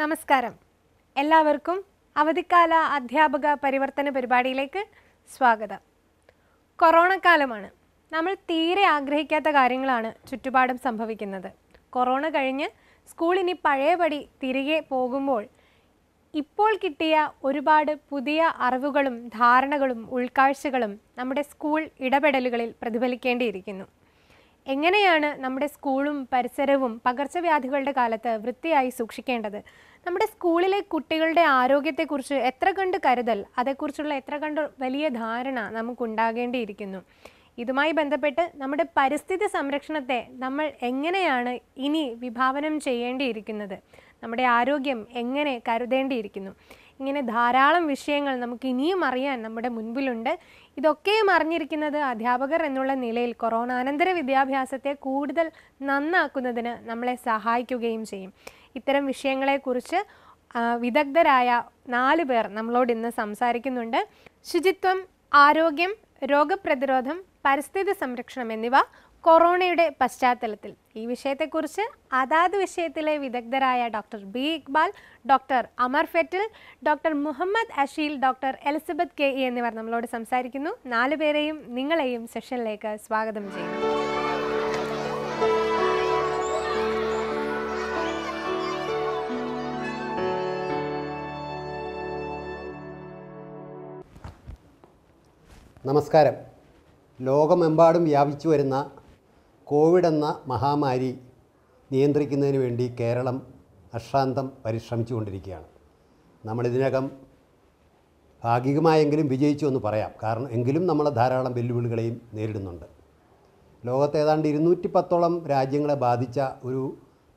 നമസ്കാരം എല്ലാവർക്കും അവധിക്കാല അധ്യാപക പരിവർത്തന പരിപാടിയിലേക്ക് സ്വാഗതം കൊറോണ കാലമാണ് നമ്മൾ തീരെ ആഗ്രഹിക്കാത്ത കാര്യങ്ങളാണ് ചുറ്റുപാടും സംഭവിക്കുന്നത് കൊറോണ കഴിഞ്ഞ് സ്കൂളിനി പഴയപടി തിരികെ പോകുമ്പോൾ ഇപ്പോൾ കിട്ടിയ ഒരുപാട് പുതിയ അറിവുകളും ധാരണകളും ഉൾക്കാഴ്ചകളും നമ്മുടെ സ്കൂൾ ഇടപെടലുകളിൽ പ്രതിഫലിക്കേണ്ടിയിരിക്കുന്നു എങ്ങനെയാണ് നമ്മുടെ സ്കൂളും പരിസരവും പകർച്ചവ്യാധികളുടെ കാലത്ത് വൃത്തിയായി സൂക്ഷിക്കേണ്ടത് നമ്മുടെ സ്കൂളിലെ കുട്ടികളുടെ ആരോഗ്യത്തെക്കുറിച്ച് എത്ര കണ്ട് കരുതൽ അതേക്കുറിച്ചുള്ള എത്ര കണ്ട് വലിയ ധാരണ നമുക്കുണ്ടാകേണ്ടിയിരിക്കുന്നു ഇതുമായി ബന്ധപ്പെട്ട് നമ്മുടെ പരിസ്ഥിതി സംരക്ഷണത്തെ നമ്മൾ എങ്ങനെയാണ് ഇനി വിഭാവനം ചെയ്യേണ്ടിയിരിക്കുന്നത് നമ്മുടെ ആരോഗ്യം എങ്ങനെ കരുതേണ്ടിയിരിക്കുന്നു ഇങ്ങനെ ധാരാളം വിഷയങ്ങൾ നമുക്ക് ഇനിയും അറിയാൻ നമ്മുടെ മുൻപിലുണ്ട് ഇതൊക്കെയും അറിഞ്ഞിരിക്കുന്നത് അധ്യാപകർ എന്നുള്ള നിലയിൽ കൊറോണാനന്തര വിദ്യാഭ്യാസത്തെ കൂടുതൽ നന്നാക്കുന്നതിന് നമ്മളെ സഹായിക്കുകയും ചെയ്യും ഇത്തരം വിഷയങ്ങളെക്കുറിച്ച് വിദഗ്ധരായ നാല് പേർ നമ്മളോട് ഇന്ന് സംസാരിക്കുന്നുണ്ട് ശുചിത്വം ആരോഗ്യം രോഗപ്രതിരോധം പരിസ്ഥിതി സംരക്ഷണം എന്നിവ കൊറോണയുടെ പശ്ചാത്തലത്തിൽ ഈ വിഷയത്തെക്കുറിച്ച് അതാത് വിഷയത്തിലെ വിദഗ്ധരായ doctor B Iqbal doctor Amar Fettle doctor Muhammad Asheel doctor Elizabeth K E എന്നിവർ നമ്മളോട് സംസാരിക്കുന്നു നാലു പേരെയും നിങ്ങളെയും സെഷനിലേക്ക് സ്വാഗതം ചെയ്യുന്നു നമസ്കാരം ലോകമെമ്പാടും വ്യാപിച്ചു വരുന്ന കോവിഡ് എന്ന മഹാമാരി നിയന്ത്രിക്കുന്നതിന് വേണ്ടി കേരളം അശ്രാന്തം കൊണ്ടിരിക്കുകയാണ് നമ്മളിതിനകം ഭാഗികമായെങ്കിലും വിജയിച്ചു എന്ന് പറയാം കാരണം എങ്കിലും നമ്മൾ ധാരാളം വെല്ലുവിളികളെയും നേരിടുന്നുണ്ട് ലോകത്ത് ഏതാണ്ട് ഇരുന്നൂറ്റി പത്തോളം രാജ്യങ്ങളെ ബാധിച്ച ഒരു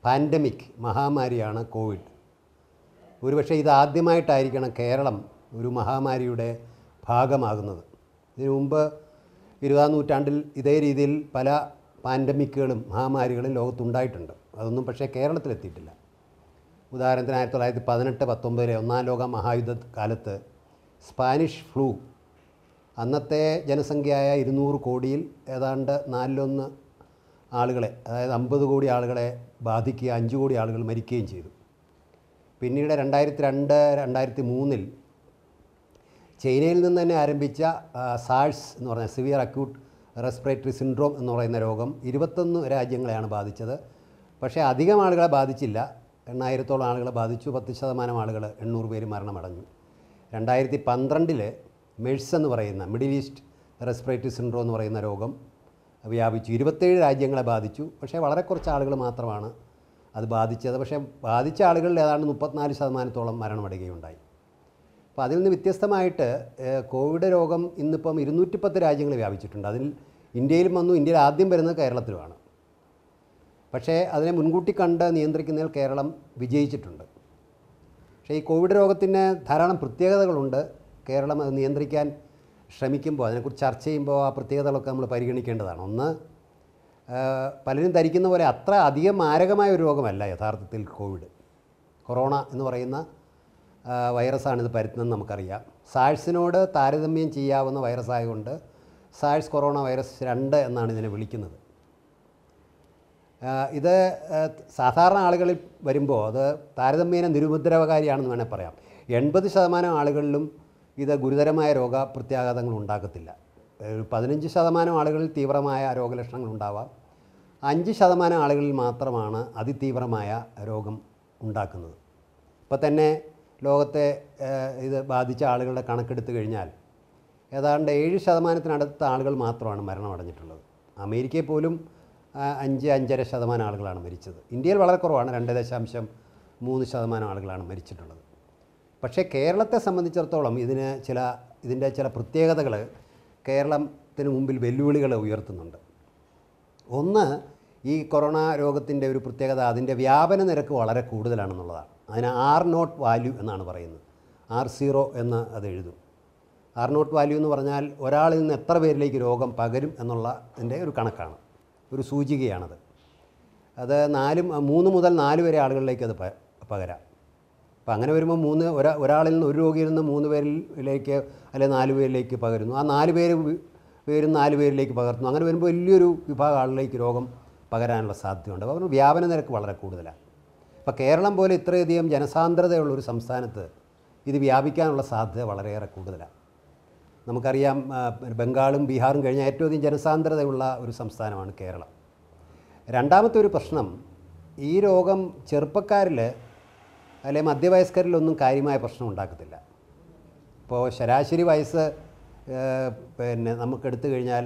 പാൻഡമിക് മഹാമാരിയാണ് കോവിഡ് ഒരുപക്ഷെ ഇതാദ്യമായിട്ടായിരിക്കണം കേരളം ഒരു മഹാമാരിയുടെ ഭാഗമാകുന്നത് ഇതിനു മുമ്പ് ഇരുപതാം നൂറ്റാണ്ടിൽ ഇതേ രീതിയിൽ പല പാൻഡമിക്കുകളും മഹാമാരികളും ലോകത്തുണ്ടായിട്ടുണ്ട് അതൊന്നും പക്ഷേ കേരളത്തിലെത്തിയിട്ടില്ല ഉദാഹരണത്തിന് ആയിരത്തി തൊള്ളായിരത്തി പതിനെട്ട് പത്തൊമ്പതിലെ ഒന്നാം ലോക മഹായുദ്ധ കാലത്ത് സ്പാനിഷ് ഫ്ലൂ അന്നത്തെ ജനസംഖ്യയായ ഇരുന്നൂറ് കോടിയിൽ ഏതാണ്ട് നാലിലൊന്ന് ആളുകളെ അതായത് അമ്പത് കോടി ആളുകളെ ബാധിക്കുക അഞ്ച് കോടി ആളുകൾ മരിക്കുകയും ചെയ്തു പിന്നീട് രണ്ടായിരത്തി രണ്ട് രണ്ടായിരത്തി മൂന്നിൽ ചൈനയിൽ നിന്ന് തന്നെ ആരംഭിച്ച സാഴ്സ് എന്ന് പറഞ്ഞ സിവിയർ അക്യൂട്ട് റെസ്പിറേറ്ററി സിൻഡ്രോം എന്ന് പറയുന്ന രോഗം ഇരുപത്തൊന്ന് രാജ്യങ്ങളെയാണ് ബാധിച്ചത് പക്ഷേ അധികം ആളുകളെ ബാധിച്ചില്ല എണ്ണായിരത്തോളം ആളുകളെ ബാധിച്ചു പത്ത് ശതമാനം ആളുകൾ എണ്ണൂറ് പേര് മരണമടഞ്ഞു രണ്ടായിരത്തി പന്ത്രണ്ടിൽ മെഴ്സ് എന്ന് പറയുന്ന മിഡിൽ ഈസ്റ്റ് റെസ്പിറേറ്ററി സിൻഡ്രോം എന്ന് പറയുന്ന രോഗം വ്യാപിച്ചു ഇരുപത്തേഴ് രാജ്യങ്ങളെ ബാധിച്ചു പക്ഷേ വളരെ കുറച്ച് ആളുകൾ മാത്രമാണ് അത് ബാധിച്ചത് പക്ഷേ ബാധിച്ച ആളുകളിൽ ഏതാണ്ട് മുപ്പത്തിനാല് ശതമാനത്തോളം മരണമടയുകയുണ്ടായി അപ്പോൾ അതിൽ നിന്ന് വ്യത്യസ്തമായിട്ട് കോവിഡ് രോഗം ഇന്നിപ്പം പത്ത് രാജ്യങ്ങൾ വ്യാപിച്ചിട്ടുണ്ട് അതിൽ ഇന്ത്യയിലും വന്നു ഇന്ത്യയിൽ ആദ്യം വരുന്നത് കേരളത്തിലുമാണ് പക്ഷേ അതിനെ മുൻകൂട്ടി കണ്ട് നിയന്ത്രിക്കുന്നതിൽ കേരളം വിജയിച്ചിട്ടുണ്ട് പക്ഷേ ഈ കോവിഡ് രോഗത്തിന് ധാരാളം പ്രത്യേകതകളുണ്ട് കേരളം അത് നിയന്ത്രിക്കാൻ ശ്രമിക്കുമ്പോൾ അതിനെക്കുറിച്ച് ചർച്ച ചെയ്യുമ്പോൾ ആ പ്രത്യേകതകളൊക്കെ നമ്മൾ പരിഗണിക്കേണ്ടതാണ് ഒന്ന് പലരും ധരിക്കുന്ന പോലെ അത്ര അധികം മാരകമായ ഒരു രോഗമല്ല യഥാർത്ഥത്തിൽ കോവിഡ് കൊറോണ എന്ന് പറയുന്ന വൈറസാണിത് പരത്തുന്നതെന്ന് നമുക്കറിയാം സാഴ്സിനോട് താരതമ്യം ചെയ്യാവുന്ന വൈറസ് ആയതുകൊണ്ട് സാഴ്സ് കൊറോണ വൈറസ് രണ്ട് എന്നാണ് ഇതിനെ വിളിക്കുന്നത് ഇത് സാധാരണ ആളുകളിൽ വരുമ്പോൾ അത് താരതമ്യേന നിരുപദ്രവകാരിയാണെന്ന് വേണേൽ പറയാം എൺപത് ശതമാനം ആളുകളിലും ഇത് ഗുരുതരമായ രോഗപ്രത്യാഘാതങ്ങൾ ഉണ്ടാക്കത്തില്ല പതിനഞ്ച് ശതമാനം ആളുകളിൽ തീവ്രമായ രോഗലക്ഷണങ്ങൾ ഉണ്ടാവാം അഞ്ച് ശതമാനം ആളുകളിൽ മാത്രമാണ് അതിതീവ്രമായ രോഗം ഉണ്ടാക്കുന്നത് ഇപ്പം തന്നെ ലോകത്തെ ഇത് ബാധിച്ച ആളുകളുടെ കണക്കെടുത്തു കഴിഞ്ഞാൽ ഏതാണ്ട് ഏഴ് ശതമാനത്തിനടുത്ത ആളുകൾ മാത്രമാണ് മരണമടഞ്ഞിട്ടുള്ളത് അമേരിക്കയിൽ പോലും അഞ്ച് അഞ്ചര ശതമാനം ആളുകളാണ് മരിച്ചത് ഇന്ത്യയിൽ വളരെ കുറവാണ് രണ്ട് ദശാംശം മൂന്ന് ശതമാനം ആളുകളാണ് മരിച്ചിട്ടുള്ളത് പക്ഷേ കേരളത്തെ സംബന്ധിച്ചിടത്തോളം ഇതിന് ചില ഇതിൻ്റെ ചില പ്രത്യേകതകൾ കേരളത്തിന് മുമ്പിൽ വെല്ലുവിളികൾ ഉയർത്തുന്നുണ്ട് ഒന്ന് ഈ കൊറോണ രോഗത്തിൻ്റെ ഒരു പ്രത്യേകത അതിൻ്റെ വ്യാപന നിരക്ക് വളരെ കൂടുതലാണെന്നുള്ളതാണ് അതിന് ആർ നോട്ട് വാല്യൂ എന്നാണ് പറയുന്നത് ആർ സീറോ എന്ന് അത് എഴുതും ആർ നോട്ട് വാല്യൂ എന്ന് പറഞ്ഞാൽ ഒരാളിൽ നിന്ന് എത്ര പേരിലേക്ക് രോഗം പകരും എന്നുള്ളതിൻ്റെ ഒരു കണക്കാണ് ഒരു സൂചികയാണത് അത് നാല് മൂന്ന് മുതൽ നാല് വരെ ആളുകളിലേക്ക് അത് പകരാം അപ്പം അങ്ങനെ വരുമ്പോൾ മൂന്ന് ഒരാ ഒരാളിൽ നിന്ന് ഒരു രോഗിയിൽ നിന്ന് മൂന്ന് പേരിലേക്ക് അല്ലെങ്കിൽ നാല് പേരിലേക്ക് പകരുന്നു ആ നാല് പേര് പേരും നാല് പേരിലേക്ക് പകർത്തുന്നു അങ്ങനെ വരുമ്പോൾ വലിയൊരു വിഭാഗം ആളിലേക്ക് രോഗം പകരാനുള്ള സാധ്യതയുണ്ട് അപ്പോൾ വ്യാപന നിരക്ക് വളരെ കൂടുതലാണ് ഇപ്പോൾ കേരളം പോലെ ഇത്രയധികം ജനസാന്ദ്രതയുള്ളൊരു സംസ്ഥാനത്ത് ഇത് വ്യാപിക്കാനുള്ള സാധ്യത വളരെയേറെ കൂടുതലാണ് നമുക്കറിയാം ബംഗാളും ബീഹാറും കഴിഞ്ഞ ഏറ്റവും അധികം ജനസാന്ദ്രതയുള്ള ഒരു സംസ്ഥാനമാണ് കേരളം രണ്ടാമത്തെ ഒരു പ്രശ്നം ഈ രോഗം ചെറുപ്പക്കാരിൽ അല്ലെ മധ്യവയസ്കരിലൊന്നും കാര്യമായ പ്രശ്നം ഉണ്ടാക്കത്തില്ല ഇപ്പോൾ ശരാശരി വയസ്സ് പിന്നെ നമുക്കെടുത്തു കഴിഞ്ഞാൽ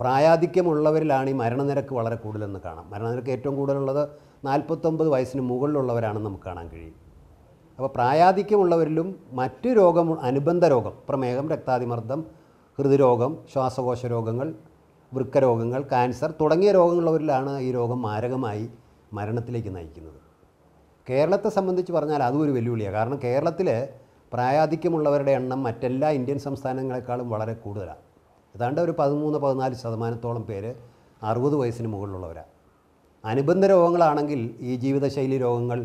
പ്രായാധിക്യമുള്ളവരിലാണ് ഈ മരണനിരക്ക് വളരെ കൂടുതലെന്ന് കാണാം മരണനിരക്ക് ഏറ്റവും കൂടുതലുള്ളത് നാൽപ്പത്തൊമ്പത് വയസ്സിന് മുകളിലുള്ളവരാണെന്ന് നമുക്ക് കാണാൻ കഴിയും അപ്പോൾ പ്രായാധിക്യമുള്ളവരിലും മറ്റ് രോഗം അനുബന്ധ രോഗം പ്രമേഹം രക്താതിമർദ്ദം ഹൃദ്രോഗം ശ്വാസകോശ രോഗങ്ങൾ വൃക്കരോഗങ്ങൾ കാൻസർ തുടങ്ങിയ രോഗങ്ങളുള്ളവരിലാണ് ഈ രോഗം മാരകമായി മരണത്തിലേക്ക് നയിക്കുന്നത് കേരളത്തെ സംബന്ധിച്ച് പറഞ്ഞാൽ അതും ഒരു വെല്ലുവിളിയാണ് കാരണം കേരളത്തിൽ പ്രായാധിക്യമുള്ളവരുടെ എണ്ണം മറ്റെല്ലാ ഇന്ത്യൻ സംസ്ഥാനങ്ങളെക്കാളും വളരെ കൂടുതലാണ് ഏതാണ്ട് ഒരു പതിമൂന്ന് പതിനാല് ശതമാനത്തോളം പേര് അറുപത് വയസ്സിന് മുകളിലുള്ളവരാണ് അനുബന്ധ രോഗങ്ങളാണെങ്കിൽ ഈ ജീവിതശൈലി രോഗങ്ങൾ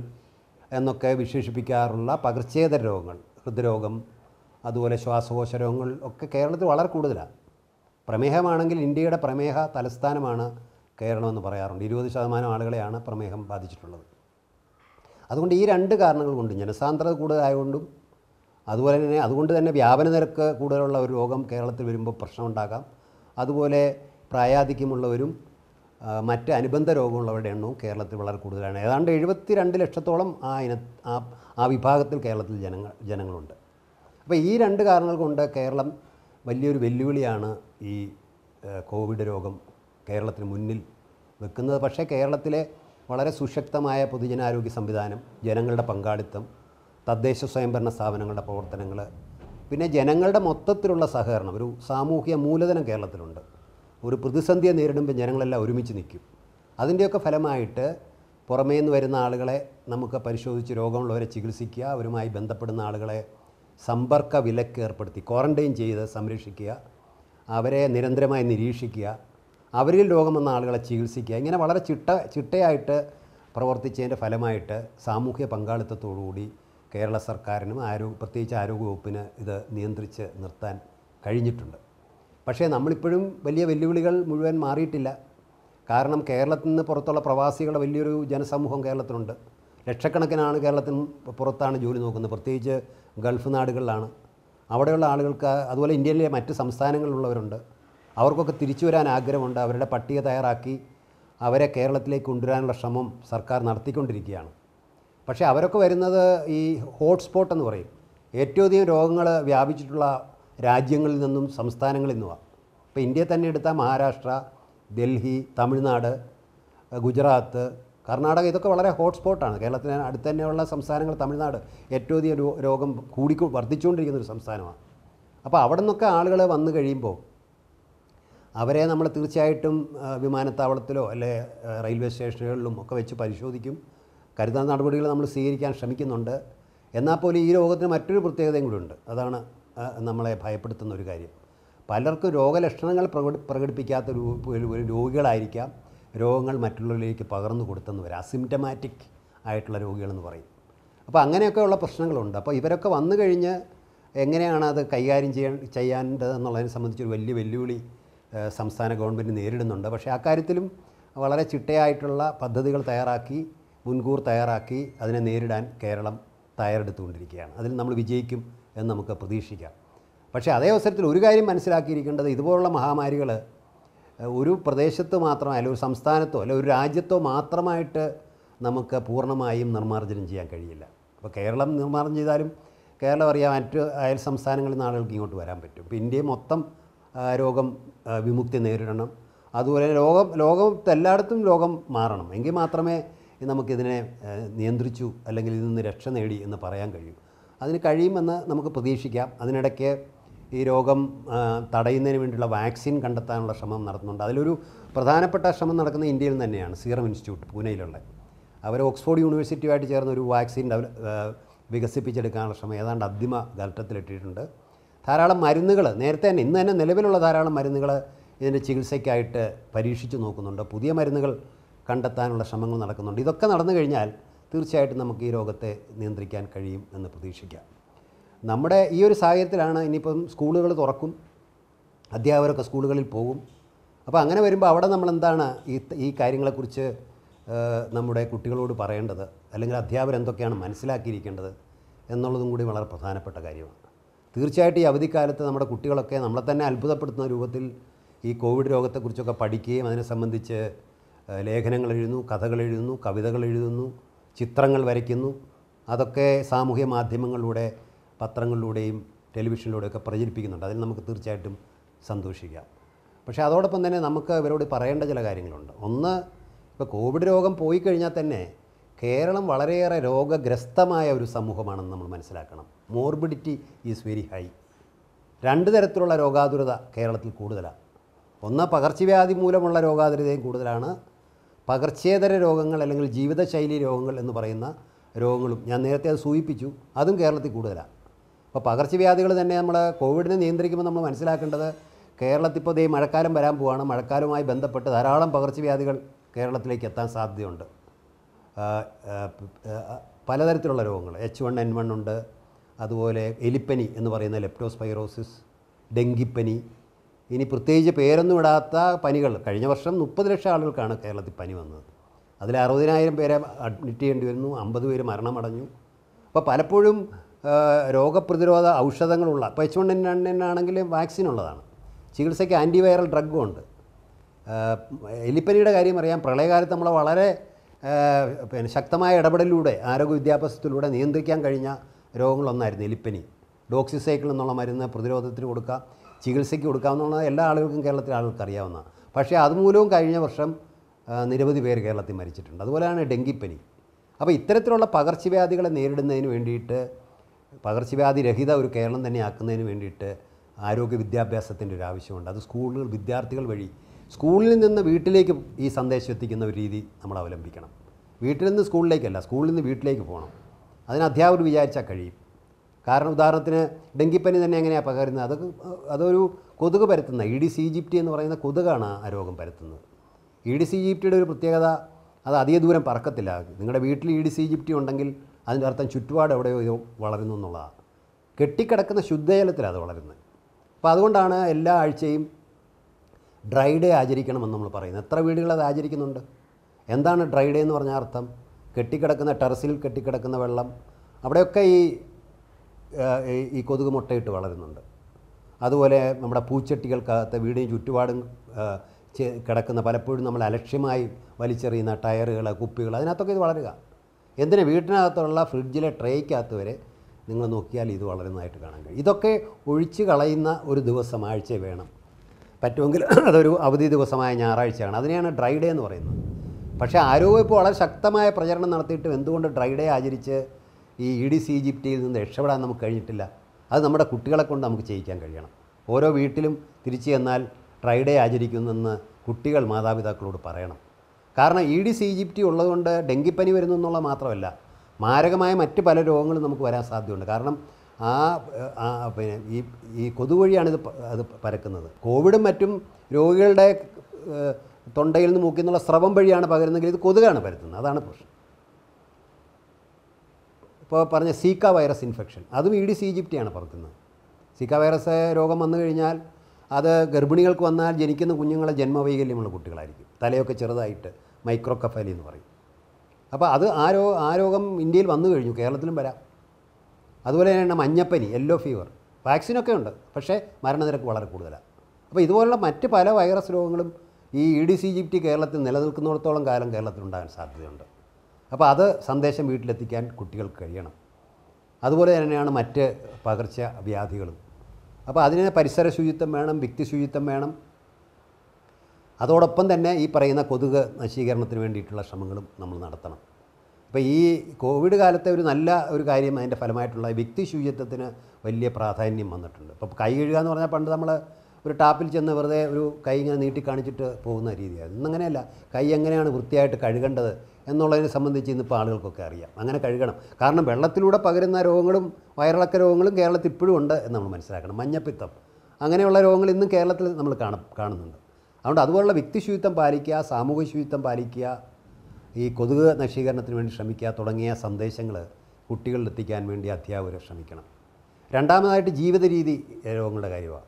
എന്നൊക്കെ വിശേഷിപ്പിക്കാറുള്ള പകർച്ചേതര രോഗങ്ങൾ ഹൃദ്രോഗം അതുപോലെ ശ്വാസകോശ രോഗങ്ങൾ ഒക്കെ കേരളത്തിൽ വളരെ കൂടുതലാണ് പ്രമേഹമാണെങ്കിൽ ഇന്ത്യയുടെ പ്രമേഹ തലസ്ഥാനമാണ് കേരളമെന്ന് പറയാറുണ്ട് ഇരുപത് ശതമാനം ആളുകളെയാണ് പ്രമേഹം ബാധിച്ചിട്ടുള്ളത് അതുകൊണ്ട് ഈ രണ്ട് കാരണങ്ങൾ കൊണ്ട് ജനസാന്ദ്രത കൂടുതലായതുകൊണ്ടും അതുപോലെ തന്നെ അതുകൊണ്ട് തന്നെ വ്യാപന നിരക്ക് കൂടുതലുള്ള ഒരു രോഗം കേരളത്തിൽ വരുമ്പോൾ പ്രശ്നമുണ്ടാകാം അതുപോലെ പ്രായാധിക്യമുള്ളവരും മറ്റ് അനുബന്ധ രോഗമുള്ളവരുടെ എണ്ണവും കേരളത്തിൽ വളരെ കൂടുതലാണ് ഏതാണ്ട് എഴുപത്തി രണ്ട് ലക്ഷത്തോളം ആ ഇന ആ ആ വിഭാഗത്തിൽ കേരളത്തിൽ ജനങ്ങൾ ജനങ്ങളുണ്ട് അപ്പോൾ ഈ രണ്ട് കാരണങ്ങൾ കൊണ്ട് കേരളം വലിയൊരു വെല്ലുവിളിയാണ് ഈ കോവിഡ് രോഗം കേരളത്തിന് മുന്നിൽ വെക്കുന്നത് പക്ഷേ കേരളത്തിലെ വളരെ സുശക്തമായ പൊതുജനാരോഗ്യ സംവിധാനം ജനങ്ങളുടെ പങ്കാളിത്തം തദ്ദേശ സ്വയംഭരണ സ്ഥാപനങ്ങളുടെ പ്രവർത്തനങ്ങൾ പിന്നെ ജനങ്ങളുടെ മൊത്തത്തിലുള്ള സഹകരണം ഒരു സാമൂഹിക മൂലധനം കേരളത്തിലുണ്ട് ഒരു പ്രതിസന്ധിയെ നേരിടുമ്പോൾ ജനങ്ങളെല്ലാം ഒരുമിച്ച് നിൽക്കും അതിൻ്റെയൊക്കെ ഫലമായിട്ട് പുറമേ നിന്ന് വരുന്ന ആളുകളെ നമുക്ക് പരിശോധിച്ച് രോഗമുള്ളവരെ ചികിത്സിക്കുക അവരുമായി ബന്ധപ്പെടുന്ന ആളുകളെ സമ്പർക്ക വിലക്ക് ഏർപ്പെടുത്തി ക്വാറൻറ്റൈൻ ചെയ്ത് സംരക്ഷിക്കുക അവരെ നിരന്തരമായി നിരീക്ഷിക്കുക അവരിൽ രോഗം വന്ന ആളുകളെ ചികിത്സിക്കുക ഇങ്ങനെ വളരെ ചിട്ട ചിട്ടയായിട്ട് പ്രവർത്തിച്ചതിൻ്റെ ഫലമായിട്ട് സാമൂഹ്യ പങ്കാളിത്തത്തോടുകൂടി കേരള സർക്കാരിനും ആരോഗ്യ പ്രത്യേകിച്ച് ആരോഗ്യവകുപ്പിന് ഇത് നിയന്ത്രിച്ച് നിർത്താൻ കഴിഞ്ഞിട്ടുണ്ട് പക്ഷേ നമ്മളിപ്പോഴും വലിയ വെല്ലുവിളികൾ മുഴുവൻ മാറിയിട്ടില്ല കാരണം കേരളത്തിൽ നിന്ന് പുറത്തുള്ള പ്രവാസികളുടെ വലിയൊരു ജനസമൂഹം കേരളത്തിലുണ്ട് ലക്ഷക്കണക്കിനാണ് കേരളത്തിന് പുറത്താണ് ജോലി നോക്കുന്നത് പ്രത്യേകിച്ച് ഗൾഫ് നാടുകളിലാണ് അവിടെയുള്ള ആളുകൾക്ക് അതുപോലെ ഇന്ത്യയിലെ മറ്റ് സംസ്ഥാനങ്ങളിലുള്ളവരുണ്ട് അവർക്കൊക്കെ തിരിച്ചു വരാൻ ആഗ്രഹമുണ്ട് അവരുടെ പട്ടിക തയ്യാറാക്കി അവരെ കേരളത്തിലേക്ക് കൊണ്ടുവരാനുള്ള ശ്രമം സർക്കാർ നടത്തിക്കൊണ്ടിരിക്കുകയാണ് പക്ഷേ അവരൊക്കെ വരുന്നത് ഈ ഹോട്ട്സ്പോട്ട് എന്ന് പറയും ഏറ്റവും അധികം രോഗങ്ങൾ വ്യാപിച്ചിട്ടുള്ള രാജ്യങ്ങളിൽ നിന്നും സംസ്ഥാനങ്ങളിൽ നിന്നുമാണ് ഇപ്പോൾ ഇന്ത്യയിൽ തന്നെ എടുത്താൽ മഹാരാഷ്ട്ര ഡൽഹി തമിഴ്നാട് ഗുജറാത്ത് കർണാടക ഇതൊക്കെ വളരെ ഹോട്ട്സ്പോട്ടാണ് കേരളത്തിന് അടുത്ത് തന്നെയുള്ള സംസ്ഥാനങ്ങൾ തമിഴ്നാട് ഏറ്റവും അധികം രോഗം കൂടി വർദ്ധിച്ചുകൊണ്ടിരിക്കുന്ന ഒരു സംസ്ഥാനമാണ് അപ്പോൾ അവിടെ നിന്നൊക്കെ ആളുകൾ വന്നു കഴിയുമ്പോൾ അവരെ നമ്മൾ തീർച്ചയായിട്ടും വിമാനത്താവളത്തിലോ അല്ലെ റെയിൽവേ സ്റ്റേഷനുകളിലും ഒക്കെ വെച്ച് പരിശോധിക്കും കരുതാൻ നടപടികൾ നമ്മൾ സ്വീകരിക്കാൻ ശ്രമിക്കുന്നുണ്ട് എന്നാൽ പോലും ഈ രോഗത്തിന് മറ്റൊരു പ്രത്യേകതയും കൂടിയുണ്ട് അതാണ് നമ്മളെ ഭയപ്പെടുത്തുന്ന ഒരു കാര്യം പലർക്കും രോഗലക്ഷണങ്ങൾ പ്രകടി പ്രകടിപ്പിക്കാത്ത രോഗികളായിരിക്കാം രോഗങ്ങൾ മറ്റുള്ളവരിലേക്ക് പകർന്നു കൊടുത്തെന്ന് വരാം അസിംറ്റമാറ്റിക് ആയിട്ടുള്ള രോഗികളെന്ന് പറയും അപ്പോൾ അങ്ങനെയൊക്കെയുള്ള പ്രശ്നങ്ങളുണ്ട് അപ്പോൾ ഇവരൊക്കെ വന്നു കഴിഞ്ഞ് എങ്ങനെയാണ് അത് കൈകാര്യം ചെയ്യാൻ ചെയ്യേണ്ടതെന്നുള്ളതിനെ സംബന്ധിച്ചൊരു വലിയ വെല്ലുവിളി സംസ്ഥാന ഗവൺമെൻറ് നേരിടുന്നുണ്ട് പക്ഷേ അക്കാര്യത്തിലും വളരെ ചിട്ടയായിട്ടുള്ള പദ്ധതികൾ തയ്യാറാക്കി മുൻകൂർ തയ്യാറാക്കി അതിനെ നേരിടാൻ കേരളം തയ്യാറെടുത്തുകൊണ്ടിരിക്കുകയാണ് അതിൽ നമ്മൾ വിജയിക്കും എന്ന് നമുക്ക് പ്രതീക്ഷിക്കാം പക്ഷേ അതേ അവസരത്തിൽ ഒരു കാര്യം മനസ്സിലാക്കിയിരിക്കേണ്ടത് ഇതുപോലുള്ള മഹാമാരികൾ ഒരു പ്രദേശത്ത് മാത്രമോ അല്ലെങ്കിൽ ഒരു സംസ്ഥാനത്തോ അല്ലെങ്കിൽ ഒരു രാജ്യത്തോ മാത്രമായിട്ട് നമുക്ക് പൂർണ്ണമായും നിർമ്മാർജ്ജനം ചെയ്യാൻ കഴിയില്ല അപ്പോൾ കേരളം നിർമ്മാർജ്ജനം ചെയ്താലും കേരളം അറിയാം മറ്റ് അയൽ സംസ്ഥാനങ്ങളിൽ നിന്ന് ആളുകൾക്ക് ഇങ്ങോട്ട് വരാൻ പറ്റും ഇപ്പോൾ ഇന്ത്യയെ മൊത്തം രോഗം വിമുക്തി നേരിടണം അതുപോലെ ലോകം ലോകത്തെല്ലായിടത്തും ലോകം മാറണം എങ്കിൽ മാത്രമേ നമുക്കിതിനെ നിയന്ത്രിച്ചു അല്ലെങ്കിൽ ഇതിൽ നിന്ന് രക്ഷ നേടി എന്ന് പറയാൻ കഴിയും അതിന് കഴിയുമെന്ന് നമുക്ക് പ്രതീക്ഷിക്കാം അതിനിടയ്ക്ക് ഈ രോഗം തടയുന്നതിന് വേണ്ടിയുള്ള വാക്സിൻ കണ്ടെത്താനുള്ള ശ്രമം നടത്തുന്നുണ്ട് അതിലൊരു പ്രധാനപ്പെട്ട ശ്രമം നടക്കുന്ന ഇന്ത്യയിൽ തന്നെയാണ് സീറം ഇൻസ്റ്റിറ്റ്യൂട്ട് പൂനെയിലുള്ള അവർ ഓക്സ്ഫോർഡ് യൂണിവേഴ്സിറ്റിയുമായിട്ട് ചേർന്ന ഒരു വാക്സിൻ ഡെവലപ്പ് വികസിപ്പിച്ചെടുക്കാനുള്ള ശ്രമം ഏതാണ്ട് അന്തിമ ഘട്ടത്തിലെത്തിയിട്ടുണ്ട് ധാരാളം മരുന്നുകൾ നേരത്തെ തന്നെ ഇന്ന് തന്നെ നിലവിലുള്ള ധാരാളം മരുന്നുകൾ ഇതിൻ്റെ ചികിത്സയ്ക്കായിട്ട് പരീക്ഷിച്ചു നോക്കുന്നുണ്ട് പുതിയ മരുന്നുകൾ കണ്ടെത്താനുള്ള ശ്രമങ്ങൾ നടക്കുന്നുണ്ട് ഇതൊക്കെ നടന്നു കഴിഞ്ഞാൽ തീർച്ചയായിട്ടും നമുക്ക് ഈ രോഗത്തെ നിയന്ത്രിക്കാൻ കഴിയും എന്ന് പ്രതീക്ഷിക്കാം നമ്മുടെ ഈ ഒരു സാഹചര്യത്തിലാണ് ഇനിയിപ്പം സ്കൂളുകൾ തുറക്കും അധ്യാപകരൊക്കെ സ്കൂളുകളിൽ പോകും അപ്പോൾ അങ്ങനെ വരുമ്പോൾ അവിടെ നമ്മൾ എന്താണ് ഈ ഈ കാര്യങ്ങളെക്കുറിച്ച് നമ്മുടെ കുട്ടികളോട് പറയേണ്ടത് അല്ലെങ്കിൽ അധ്യാപകർ എന്തൊക്കെയാണ് മനസ്സിലാക്കിയിരിക്കേണ്ടത് എന്നുള്ളതും കൂടി വളരെ പ്രധാനപ്പെട്ട കാര്യമാണ് തീർച്ചയായിട്ടും ഈ അവധിക്കാലത്ത് നമ്മുടെ കുട്ടികളൊക്കെ നമ്മളെ തന്നെ അത്ഭുതപ്പെടുത്തുന്ന രൂപത്തിൽ ഈ കോവിഡ് രോഗത്തെക്കുറിച്ചൊക്കെ പഠിക്കുകയും അതിനെ സംബന്ധിച്ച് ലേഖനങ്ങൾ എഴുതുന്നു കഥകൾ എഴുതുന്നു കവിതകൾ എഴുതുന്നു ചിത്രങ്ങൾ വരയ്ക്കുന്നു അതൊക്കെ സാമൂഹ്യ മാധ്യമങ്ങളിലൂടെ പത്രങ്ങളിലൂടെയും ടെലിവിഷനിലൂടെയൊക്കെ പ്രചരിപ്പിക്കുന്നുണ്ട് അതിൽ നമുക്ക് തീർച്ചയായിട്ടും സന്തോഷിക്കാം പക്ഷേ അതോടൊപ്പം തന്നെ നമുക്ക് ഇവരോട് പറയേണ്ട ചില കാര്യങ്ങളുണ്ട് ഒന്ന് ഇപ്പോൾ കോവിഡ് രോഗം പോയി കഴിഞ്ഞാൽ തന്നെ കേരളം വളരെയേറെ രോഗഗ്രസ്തമായ ഒരു സമൂഹമാണെന്ന് നമ്മൾ മനസ്സിലാക്കണം മോർബിഡിറ്റി ഈസ് വെരി ഹൈ രണ്ട് തരത്തിലുള്ള രോഗാതുരത കേരളത്തിൽ കൂടുതലാണ് ഒന്ന് പകർച്ചവ്യാധി മൂലമുള്ള രോഗാതുരതയും കൂടുതലാണ് പകർച്ചേതര രോഗങ്ങൾ അല്ലെങ്കിൽ ജീവിതശൈലി രോഗങ്ങൾ എന്ന് പറയുന്ന രോഗങ്ങളും ഞാൻ നേരത്തെ അത് സൂചിപ്പിച്ചു അതും കേരളത്തിൽ കൂടുതലാണ് അപ്പോൾ പകർച്ചവ്യാധികൾ തന്നെ നമ്മൾ കോവിഡിനെ നിയന്ത്രിക്കുമ്പോൾ നമ്മൾ മനസ്സിലാക്കേണ്ടത് കേരളത്തിൽ ഇപ്പോൾ ഇതേ മഴക്കാലം വരാൻ പോവുകയാണ് മഴക്കാലവുമായി ബന്ധപ്പെട്ട് ധാരാളം പകർച്ചവ്യാധികൾ കേരളത്തിലേക്ക് എത്താൻ സാധ്യതയുണ്ട് പലതരത്തിലുള്ള രോഗങ്ങൾ എച്ച് വൺ എൻ വൺ ഉണ്ട് അതുപോലെ എലിപ്പനി എന്ന് പറയുന്ന ലെപ്റ്റോസ്പൈറോസിസ് ഡെങ്കിപ്പനി ഇനി പ്രത്യേകിച്ച് പേരൊന്നും ഇടാത്ത പനികൾ കഴിഞ്ഞ വർഷം മുപ്പത് ലക്ഷം ആളുകൾക്കാണ് കേരളത്തിൽ പനി വന്നത് അതിൽ അറുപതിനായിരം പേരെ അഡ്മിറ്റ് ചെയ്യേണ്ടി വരുന്നു അമ്പത് പേര് മരണമടഞ്ഞു അപ്പോൾ പലപ്പോഴും രോഗപ്രതിരോധ ഔഷധങ്ങളുള്ള ഇപ്പോൾ എച്ച് വൺ എൻ ആണെങ്കിൽ വാക്സിൻ ഉള്ളതാണ് ചികിത്സയ്ക്ക് ആൻറ്റിവൈറൽ ഡ്രഗും ഉണ്ട് എലിപ്പനിയുടെ കാര്യം അറിയാം പ്രളയകാലത്ത് നമ്മളെ വളരെ പിന്നെ ശക്തമായ ഇടപെടലിലൂടെ ആരോഗ്യ വിദ്യാഭ്യാസത്തിലൂടെ നിയന്ത്രിക്കാൻ കഴിഞ്ഞ രോഗങ്ങളൊന്നായിരുന്നു എലിപ്പനി ഡോക്സിസൈക്കിൾ എന്നുള്ള മരുന്ന് പ്രതിരോധത്തിന് കൊടുക്കുക ചികിത്സയ്ക്ക് കൊടുക്കാവുന്നതാണ് എല്ലാ ആളുകൾക്കും കേരളത്തിലെ ആളുകൾക്ക് അറിയാവുന്നതാണ് പക്ഷേ അതുമൂലവും കഴിഞ്ഞ വർഷം നിരവധി പേർ കേരളത്തിൽ മരിച്ചിട്ടുണ്ട് അതുപോലെയാണ് ഡെങ്കിപ്പനി അപ്പോൾ ഇത്തരത്തിലുള്ള പകർച്ചവ്യാധികളെ നേരിടുന്നതിന് വേണ്ടിയിട്ട് പകർച്ചവ്യാധി രഹിത ഒരു കേരളം തന്നെ ആക്കുന്നതിന് വേണ്ടിയിട്ട് ആരോഗ്യ വിദ്യാഭ്യാസത്തിൻ്റെ ഒരു ആവശ്യമുണ്ട് അത് സ്കൂളുകൾ വിദ്യാർത്ഥികൾ വഴി സ്കൂളിൽ നിന്ന് വീട്ടിലേക്ക് ഈ സന്ദേശം എത്തിക്കുന്ന ഒരു രീതി നമ്മൾ അവലംബിക്കണം വീട്ടിൽ നിന്ന് സ്കൂളിലേക്കല്ല സ്കൂളിൽ നിന്ന് വീട്ടിലേക്ക് പോകണം അതിന് അധ്യാപകർ വിചാരിച്ചാൽ കഴിയും കാരണം ഉദാഹരണത്തിന് ഡെങ്കിപ്പനി തന്നെ എങ്ങനെയാണ് പകരുന്നത് അതൊക്കെ അതൊരു കൊതുക് പരത്തുന്ന ഇഡിസ് ഈജിപ്റ്റി എന്ന് പറയുന്ന കൊതുകാണ് ആ രോഗം പരത്തുന്നത് ഇഡിസ് ഈജിപ്റ്റിയുടെ ഒരു പ്രത്യേകത അത് അധിക ദൂരം പറക്കത്തില്ല നിങ്ങളുടെ വീട്ടിൽ ഇഡിസ് ഈജിപ്റ്റി ഉണ്ടെങ്കിൽ അതിൻ്റെ അർത്ഥം ചുറ്റുപാട് എവിടെയോ ഇത് വളരുന്നു എന്നുള്ളതാണ് കെട്ടിക്കിടക്കുന്ന ശുദ്ധജലത്തിലാണ് അത് വളരുന്നത് അപ്പോൾ അതുകൊണ്ടാണ് എല്ലാ ആഴ്ചയും ഡ്രൈ ഡേ ആചരിക്കണമെന്ന് നമ്മൾ പറയുന്നത് എത്ര വീടുകൾ അത് ആചരിക്കുന്നുണ്ട് എന്താണ് ഡ്രൈ ഡേ എന്ന് പറഞ്ഞ അർത്ഥം കെട്ടിക്കിടക്കുന്ന ടെറസിൽ കെട്ടിക്കിടക്കുന്ന വെള്ളം അവിടെയൊക്കെ ഈ ഈ കൊതുക് മുട്ടയിട്ട് വളരുന്നുണ്ട് അതുപോലെ നമ്മുടെ പൂച്ചട്ടികൾക്കകത്ത് വീടിന് ചുറ്റുപാടും കിടക്കുന്ന പലപ്പോഴും നമ്മൾ അലക്ഷ്യമായി വലിച്ചെറിയുന്ന ടയറുകൾ കുപ്പികൾ അതിനകത്തൊക്കെ ഇത് വളരുക എന്തിനാ വീട്ടിനകത്തുള്ള ഫ്രിഡ്ജിലെ ട്രേക്കകത്ത് വരെ നിങ്ങൾ നോക്കിയാൽ ഇത് വളരുന്നതായിട്ട് കാണാൻ കഴിയും ഇതൊക്കെ ഒഴിച്ച് കളയുന്ന ഒരു ദിവസം ആഴ്ച വേണം പറ്റുമെങ്കിൽ അതൊരു അവധി ദിവസമായ ഞായറാഴ്ചയാണ് അതിനെയാണ് ഡ്രൈ ഡേ എന്ന് പറയുന്നത് പക്ഷേ ആരോഗ്യം ഇപ്പോൾ വളരെ ശക്തമായ പ്രചരണം നടത്തിയിട്ടും എന്തുകൊണ്ട് ഡ്രൈ ഡേ ആചരിച്ച് ഈ സി ജിപ്റ്റിയിൽ നിന്ന് രക്ഷപ്പെടാൻ നമുക്ക് കഴിഞ്ഞിട്ടില്ല അത് നമ്മുടെ കുട്ടികളെ കൊണ്ട് നമുക്ക് ചെയ്യിക്കാൻ കഴിയണം ഓരോ വീട്ടിലും തിരിച്ചു ചെന്നാൽ ട്രൈഡേ ആചരിക്കുന്നെന്ന് കുട്ടികൾ മാതാപിതാക്കളോട് പറയണം കാരണം സി ജിപ്റ്റി ഉള്ളതുകൊണ്ട് ഡെങ്കിപ്പനി വരുന്നു എന്നുള്ള മാത്രമല്ല മാരകമായ മറ്റ് പല രോഗങ്ങളും നമുക്ക് വരാൻ സാധ്യതയുണ്ട് കാരണം ആ പിന്നെ ഈ ഈ കൊതുവഴിയാണിത് അത് പരക്കുന്നത് കോവിഡും മറ്റും രോഗികളുടെ തൊണ്ടയിൽ നിന്ന് മൂക്കിൽ നിന്നുള്ള സ്രവം വഴിയാണ് പകരുന്നെങ്കിൽ ഇത് കൊതുകാണ് പരത്തുന്നത് അതാണ് പ്രശ്നം ഇപ്പോൾ പറഞ്ഞ സീക്ക വൈറസ് ഇൻഫെക്ഷൻ അതും ഈഡിസ് e ഈജിപ്റ്റിയാണ് പറക്കുന്നത് സീക്ക വൈറസ് രോഗം വന്നു കഴിഞ്ഞാൽ അത് ഗർഭിണികൾക്ക് വന്നാൽ ജനിക്കുന്ന കുഞ്ഞുങ്ങളെ ജന്മവൈകല്യമുള്ള കുട്ടികളായിരിക്കും തലയൊക്കെ ചെറുതായിട്ട് മൈക്രോകഫലി എന്ന് പറയും അപ്പോൾ അത് ആ രോ ആ രോഗം ഇന്ത്യയിൽ വന്നു കഴിഞ്ഞു കേരളത്തിലും വരാം അതുപോലെ തന്നെ മഞ്ഞപ്പനി യെല്ലോ ഫീവർ വാക്സിനൊക്കെ ഉണ്ട് പക്ഷേ മരണനിരക്ക് വളരെ കൂടുതലാണ് അപ്പോൾ ഇതുപോലുള്ള മറ്റ് പല വൈറസ് രോഗങ്ങളും ഈ ഇ e ഡി സി ജിപ്റ്റി കേരളത്തിൽ നിലനിൽക്കുന്നിടത്തോളം കാലം കേരളത്തിൽ ഉണ്ടാകാൻ സാധ്യതയുണ്ട് അപ്പോൾ അത് സന്ദേശം വീട്ടിലെത്തിക്കാൻ കുട്ടികൾക്ക് കഴിയണം അതുപോലെ തന്നെയാണ് മറ്റ് പകർച്ച വ്യാധികളും അപ്പോൾ അതിന് പരിസര ശുചിത്വം വേണം വ്യക്തി ശുചിത്വം വേണം അതോടൊപ്പം തന്നെ ഈ പറയുന്ന കൊതുക് നശീകരണത്തിന് വേണ്ടിയിട്ടുള്ള ശ്രമങ്ങളും നമ്മൾ നടത്തണം അപ്പോൾ ഈ കോവിഡ് കാലത്തെ ഒരു നല്ല ഒരു കാര്യം അതിൻ്റെ ഫലമായിട്ടുള്ള വ്യക്തി ശുചിത്വത്തിന് വലിയ പ്രാധാന്യം വന്നിട്ടുണ്ട് അപ്പോൾ കൈ കഴുകുക എന്ന് പറഞ്ഞാൽ പണ്ട് നമ്മൾ ഒരു ടാപ്പിൽ ചെന്ന് വെറുതെ ഒരു കൈ ഇങ്ങനെ നീട്ടി കാണിച്ചിട്ട് പോകുന്ന രീതിയാണ് ഇന്നങ്ങനെയല്ല കൈ എങ്ങനെയാണ് വൃത്തിയായിട്ട് കഴുകേണ്ടത് എന്നുള്ളതിനെ സംബന്ധിച്ച് ഇന്നിപ്പോൾ ആളുകൾക്കൊക്കെ അറിയാം അങ്ങനെ കഴുകണം കാരണം വെള്ളത്തിലൂടെ പകരുന്ന രോഗങ്ങളും വയറിളക്ക രോഗങ്ങളും കേരളത്തിൽ ഇപ്പോഴും ഉണ്ട് എന്ന് നമ്മൾ മനസ്സിലാക്കണം മഞ്ഞപ്പിത്തം അങ്ങനെയുള്ള രോഗങ്ങൾ ഇന്നും കേരളത്തിൽ നമ്മൾ കാണ കാണുന്നുണ്ട് അതുകൊണ്ട് അതുപോലുള്ള വ്യക്തിശുചിത്വം പാലിക്കുക സാമൂഹ്യ ശുചിത്വം പാലിക്കുക ഈ കൊതുക് നശീകരണത്തിന് വേണ്ടി ശ്രമിക്കുക തുടങ്ങിയ സന്ദേശങ്ങൾ കുട്ടികളിലെത്തിക്കാൻ വേണ്ടി അധ്യാപകർ ശ്രമിക്കണം രണ്ടാമതായിട്ട് ജീവിത രീതി രോഗങ്ങളുടെ കാര്യമാണ്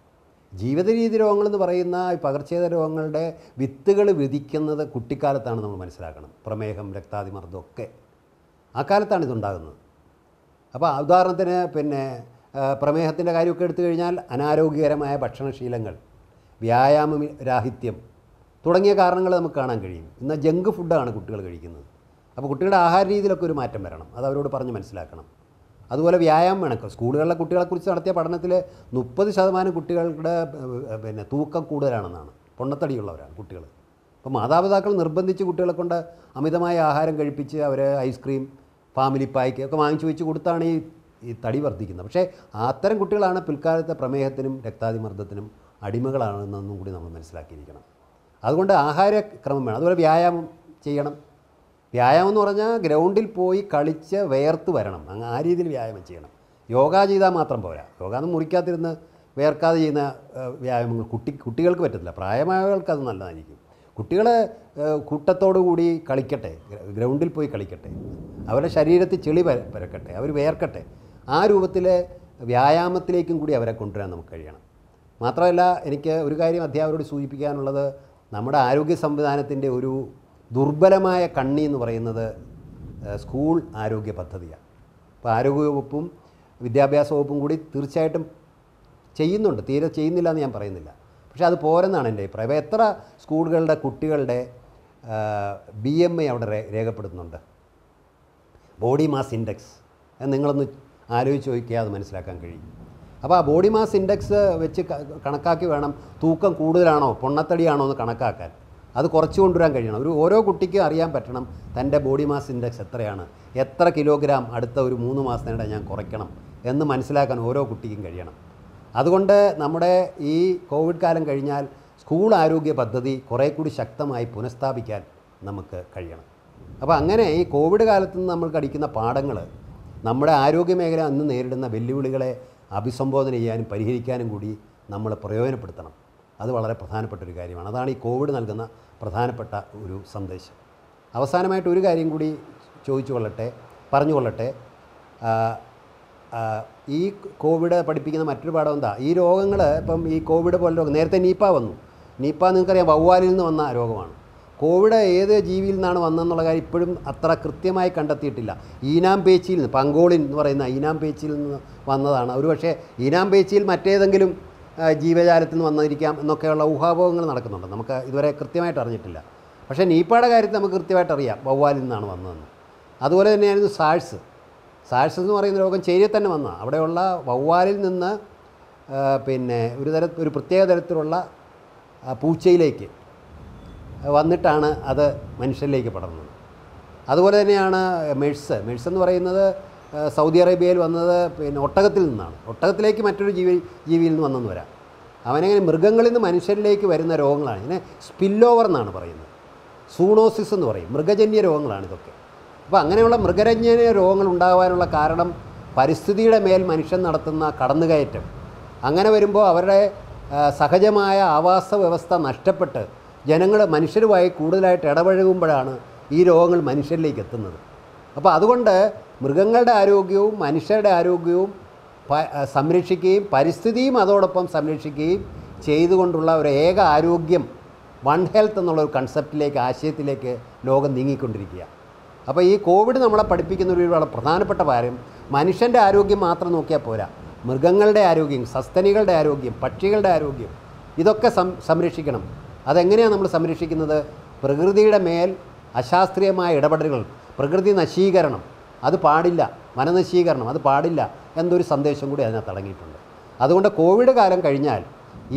ജീവിതരീതി രോഗങ്ങളെന്ന് പറയുന്ന ഈ പകർച്ചേത രോഗങ്ങളുടെ വിത്തുകൾ വിധിക്കുന്നത് കുട്ടിക്കാലത്താണ് നമ്മൾ മനസ്സിലാക്കണം പ്രമേഹം രക്താതിമർദ്ദമൊക്കെ ആ കാലത്താണ് ഇതുണ്ടാകുന്നത് അപ്പോൾ ഉദാഹരണത്തിന് പിന്നെ പ്രമേഹത്തിൻ്റെ കാര്യമൊക്കെ എടുത്തു കഴിഞ്ഞാൽ അനാരോഗ്യകരമായ ഭക്ഷണശീലങ്ങൾ വ്യായാമ രാഹിത്യം തുടങ്ങിയ കാരണങ്ങൾ നമുക്ക് കാണാൻ കഴിയും ഇന്ന് ജങ്ക് ഫുഡാണ് കുട്ടികൾ കഴിക്കുന്നത് അപ്പോൾ കുട്ടികളുടെ ആഹാര രീതിയിലൊക്കെ ഒരു മാറ്റം വരണം അത് അവരോട് പറഞ്ഞ് മനസ്സിലാക്കണം അതുപോലെ വ്യായാമം വേണം സ്കൂളുകളിലെ കുട്ടികളെക്കുറിച്ച് നടത്തിയ പഠനത്തിൽ മുപ്പത് ശതമാനം കുട്ടികളുടെ പിന്നെ തൂക്കം കൂടുതലാണെന്നാണ് പൊണ്ണത്തടിയുള്ളവരാണ് കുട്ടികൾ അപ്പോൾ മാതാപിതാക്കൾ നിർബന്ധിച്ച് കുട്ടികളെ കൊണ്ട് അമിതമായ ആഹാരം കഴിപ്പിച്ച് അവരെ ഐസ്ക്രീം ഫാമിലി പായ്ക്ക് ഒക്കെ വാങ്ങിച്ചു വെച്ച് കൊടുത്താണ് ഈ ഈ തടി വർദ്ധിക്കുന്നത് പക്ഷേ അത്തരം കുട്ടികളാണ് പിൽക്കാലത്തെ പ്രമേഹത്തിനും രക്താതിമർദ്ദത്തിനും അടിമകളാണെന്നൊന്നും കൂടി നമ്മൾ മനസ്സിലാക്കിയിരിക്കണം അതുകൊണ്ട് ആഹാരക്രമം വേണം അതുപോലെ വ്യായാമം ചെയ്യണം വ്യായാമം എന്ന് പറഞ്ഞാൽ ഗ്രൗണ്ടിൽ പോയി കളിച്ച് വേർത്ത് വരണം അങ്ങ് ആ രീതിയിൽ വ്യായാമം ചെയ്യണം യോഗ ചെയ്താൽ മാത്രം പോരാ യോഗ എന്ന് മുറിക്കാതിരുന്ന് വേർക്കാതെ ചെയ്യുന്ന വ്യായാമങ്ങൾ കുട്ടി കുട്ടികൾക്ക് പറ്റത്തില്ല പ്രായമായവർക്ക് അത് നല്ലതായിരിക്കും കുട്ടികൾ കൂട്ടത്തോടുകൂടി കൂടി കളിക്കട്ടെ ഗ്രൗണ്ടിൽ പോയി കളിക്കട്ടെ അവരുടെ ശരീരത്തിൽ ചെളി പരക്കട്ടെ അവർ വേർക്കട്ടെ ആ രൂപത്തിൽ വ്യായാമത്തിലേക്കും കൂടി അവരെ കൊണ്ടുവരാൻ നമുക്ക് കഴിയണം മാത്രമല്ല എനിക്ക് ഒരു കാര്യം അധ്യാപകരോട് സൂചിപ്പിക്കാനുള്ളത് നമ്മുടെ ആരോഗ്യ സംവിധാനത്തിൻ്റെ ഒരു ദുർബലമായ കണ്ണി എന്ന് പറയുന്നത് സ്കൂൾ ആരോഗ്യ പദ്ധതിയാണ് അപ്പോൾ ആരോഗ്യവകുപ്പും വിദ്യാഭ്യാസ വകുപ്പും കൂടി തീർച്ചയായിട്ടും ചെയ്യുന്നുണ്ട് തീരെ ചെയ്യുന്നില്ല എന്ന് ഞാൻ പറയുന്നില്ല പക്ഷേ അത് പോരെന്നാണ് എൻ്റെ അഭിപ്രായം എത്ര സ്കൂളുകളുടെ കുട്ടികളുടെ ബി എം ഐ അവിടെ രേഖപ്പെടുത്തുന്നുണ്ട് ബോഡി മാസ് ഇൻഡെക്സ് അത് നിങ്ങളൊന്ന് ആലോചിച്ച് നോക്കിയാൽ അത് മനസ്സിലാക്കാൻ കഴിയും അപ്പോൾ ആ ബോഡി മാസ് ഇൻഡെക്സ് വെച്ച് കണക്കാക്കി വേണം തൂക്കം കൂടുതലാണോ പൊണ്ണത്തടിയാണോ എന്ന് കണക്കാക്കാൻ അത് കുറച്ച് കൊണ്ടുവരാൻ കഴിയണം ഒരു ഓരോ കുട്ടിക്കും അറിയാൻ പറ്റണം തൻ്റെ ബോഡി മാസ് ഇൻഡെക്സ് എത്രയാണ് എത്ര കിലോഗ്രാം അടുത്ത ഒരു മൂന്ന് മാസത്തിനിടെ ഞാൻ കുറയ്ക്കണം എന്ന് മനസ്സിലാക്കാൻ ഓരോ കുട്ടിക്കും കഴിയണം അതുകൊണ്ട് നമ്മുടെ ഈ കോവിഡ് കാലം കഴിഞ്ഞാൽ സ്കൂൾ ആരോഗ്യ പദ്ധതി കുറേ കൂടി ശക്തമായി പുനഃസ്ഥാപിക്കാൻ നമുക്ക് കഴിയണം അപ്പോൾ അങ്ങനെ ഈ കോവിഡ് കാലത്ത് നിന്ന് നമ്മൾ കടിക്കുന്ന പാഠങ്ങൾ നമ്മുടെ ആരോഗ്യ മേഖല അന്ന് നേരിടുന്ന വെല്ലുവിളികളെ അഭിസംബോധന ചെയ്യാനും പരിഹരിക്കാനും കൂടി നമ്മൾ പ്രയോജനപ്പെടുത്തണം അത് വളരെ പ്രധാനപ്പെട്ട ഒരു കാര്യമാണ് അതാണ് ഈ കോവിഡ് നൽകുന്ന പ്രധാനപ്പെട്ട ഒരു സന്ദേശം അവസാനമായിട്ട് ഒരു കാര്യം കൂടി ചോദിച്ചു കൊള്ളട്ടെ പറഞ്ഞു കൊള്ളട്ടെ ഈ കോവിഡ് പഠിപ്പിക്കുന്ന മറ്റൊരു പാഠം എന്താ ഈ രോഗങ്ങൾ ഇപ്പം ഈ കോവിഡ് പോലെ രോഗം നേരത്തെ നീപ്പ വന്നു നീപ്പ നിങ്ങൾക്കറിയാം വവ്വാലിൽ നിന്ന് വന്ന രോഗമാണ് കോവിഡ് ഏത് ജീവിയിൽ നിന്നാണ് വന്നതെന്നുള്ള കാര്യം ഇപ്പോഴും അത്ര കൃത്യമായി കണ്ടെത്തിയിട്ടില്ല ഈനാം പേച്ചിയിൽ നിന്ന് പങ്കോളിൻ എന്ന് പറയുന്ന ഈനാം പേച്ചിയിൽ നിന്ന് വന്നതാണ് ഒരു പക്ഷേ ഈനാം പേച്ചിയിൽ മറ്റേതെങ്കിലും ജീവജാലത്തിൽ നിന്ന് വന്നിരിക്കാം എന്നൊക്കെയുള്ള ഊഹാപോഹങ്ങൾ നടക്കുന്നുണ്ട് നമുക്ക് ഇതുവരെ കൃത്യമായിട്ട് അറിഞ്ഞിട്ടില്ല പക്ഷേ നീപ്പയുടെ കാര്യത്തിൽ നമുക്ക് കൃത്യമായിട്ട് അറിയാം വവ്വാലിൽ നിന്നാണ് വന്നതെന്ന് അതുപോലെ തന്നെയായിരുന്നു സാഴ്സ് സാഴ്സ് എന്ന് പറയുന്ന രോഗം ചേരിയിൽ തന്നെ വന്ന അവിടെയുള്ള വവ്വാലിൽ നിന്ന് പിന്നെ ഒരു തര ഒരു പ്രത്യേക തരത്തിലുള്ള പൂച്ചയിലേക്ക് വന്നിട്ടാണ് അത് മനുഷ്യരിലേക്ക് പടർന്നത് അതുപോലെ തന്നെയാണ് മെഴ്സ് മെഴ്സ് എന്ന് പറയുന്നത് സൗദി അറേബ്യയിൽ വന്നത് പിന്നെ ഒട്ടകത്തിൽ നിന്നാണ് ഒട്ടകത്തിലേക്ക് മറ്റൊരു ജീവി ജീവിയിൽ നിന്ന് വന്നെന്ന് വരാം അവനങ്ങനെ മൃഗങ്ങളിൽ നിന്ന് മനുഷ്യരിലേക്ക് വരുന്ന രോഗങ്ങളാണ് ഇതിനെ സ്പില്ലോവർ എന്നാണ് പറയുന്നത് സൂണോസിസ് എന്ന് പറയും മൃഗജന്യ രോഗങ്ങളാണ് ഇതൊക്കെ അപ്പോൾ അങ്ങനെയുള്ള മൃഗജന്യ രോഗങ്ങൾ ഉണ്ടാകാനുള്ള കാരണം പരിസ്ഥിതിയുടെ മേൽ മനുഷ്യൻ നടത്തുന്ന കടന്നുകയറ്റം അങ്ങനെ വരുമ്പോൾ അവരുടെ സഹജമായ ആവാസ വ്യവസ്ഥ നഷ്ടപ്പെട്ട് ജനങ്ങൾ മനുഷ്യരുമായി കൂടുതലായിട്ട് ഇടപഴകുമ്പോഴാണ് ഈ രോഗങ്ങൾ മനുഷ്യരിലേക്ക് എത്തുന്നത് അപ്പോൾ അതുകൊണ്ട് മൃഗങ്ങളുടെ ആരോഗ്യവും മനുഷ്യരുടെ ആരോഗ്യവും സംരക്ഷിക്കുകയും പരിസ്ഥിതിയും അതോടൊപ്പം സംരക്ഷിക്കുകയും ചെയ്തുകൊണ്ടുള്ള ഒരു ഏക ആരോഗ്യം വൺ ഹെൽത്ത് എന്നുള്ള ഒരു കൺസെപ്റ്റിലേക്ക് ആശയത്തിലേക്ക് ലോകം നീങ്ങിക്കൊണ്ടിരിക്കുക അപ്പോൾ ഈ കോവിഡ് നമ്മളെ പഠിപ്പിക്കുന്ന ഒരു വളരെ പ്രധാനപ്പെട്ട കാര്യം മനുഷ്യൻ്റെ ആരോഗ്യം മാത്രം നോക്കിയാൽ പോരാ മൃഗങ്ങളുടെ ആരോഗ്യം സസ്തനികളുടെ ആരോഗ്യം പക്ഷികളുടെ ആരോഗ്യം ഇതൊക്കെ സംരക്ഷിക്കണം അതെങ്ങനെയാണ് നമ്മൾ സംരക്ഷിക്കുന്നത് പ്രകൃതിയുടെ മേൽ അശാസ്ത്രീയമായ ഇടപെടലുകൾ പ്രകൃതി നശീകരണം അത് പാടില്ല വനനശീകരണം അത് പാടില്ല എന്നൊരു സന്ദേശം കൂടി അതിനകത്ത് അടങ്ങിയിട്ടുണ്ട് അതുകൊണ്ട് കോവിഡ് കാലം കഴിഞ്ഞാൽ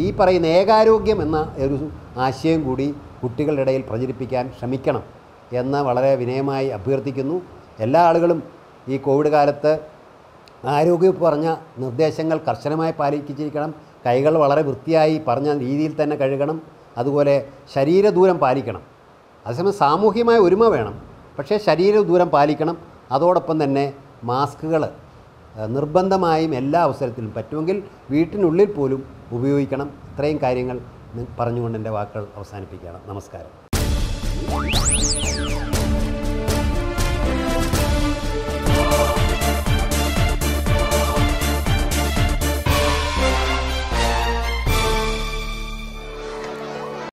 ഈ പറയുന്ന ഏകാരോഗ്യം എന്ന ഒരു ആശയം കൂടി കുട്ടികളുടെ ഇടയിൽ പ്രചരിപ്പിക്കാൻ ശ്രമിക്കണം എന്ന് വളരെ വിനയമായി അഭ്യർത്ഥിക്കുന്നു എല്ലാ ആളുകളും ഈ കോവിഡ് കാലത്ത് ആരോഗ്യ പറഞ്ഞ നിർദ്ദേശങ്ങൾ കർശനമായി പാലിച്ചിരിക്കണം കൈകൾ വളരെ വൃത്തിയായി പറഞ്ഞ രീതിയിൽ തന്നെ കഴുകണം അതുപോലെ ശരീരദൂരം പാലിക്കണം അതേസമയം സാമൂഹ്യമായ ഒരുമ വേണം പക്ഷേ ശരീരദൂരം പാലിക്കണം അതോടൊപ്പം തന്നെ മാസ്കുകൾ നിർബന്ധമായും എല്ലാ അവസരത്തിലും പറ്റുമെങ്കിൽ വീട്ടിനുള്ളിൽ പോലും ഉപയോഗിക്കണം ഇത്രയും കാര്യങ്ങൾ പറഞ്ഞുകൊണ്ട് എൻ്റെ വാക്കുകൾ അവസാനിപ്പിക്കുകയാണ് നമസ്കാരം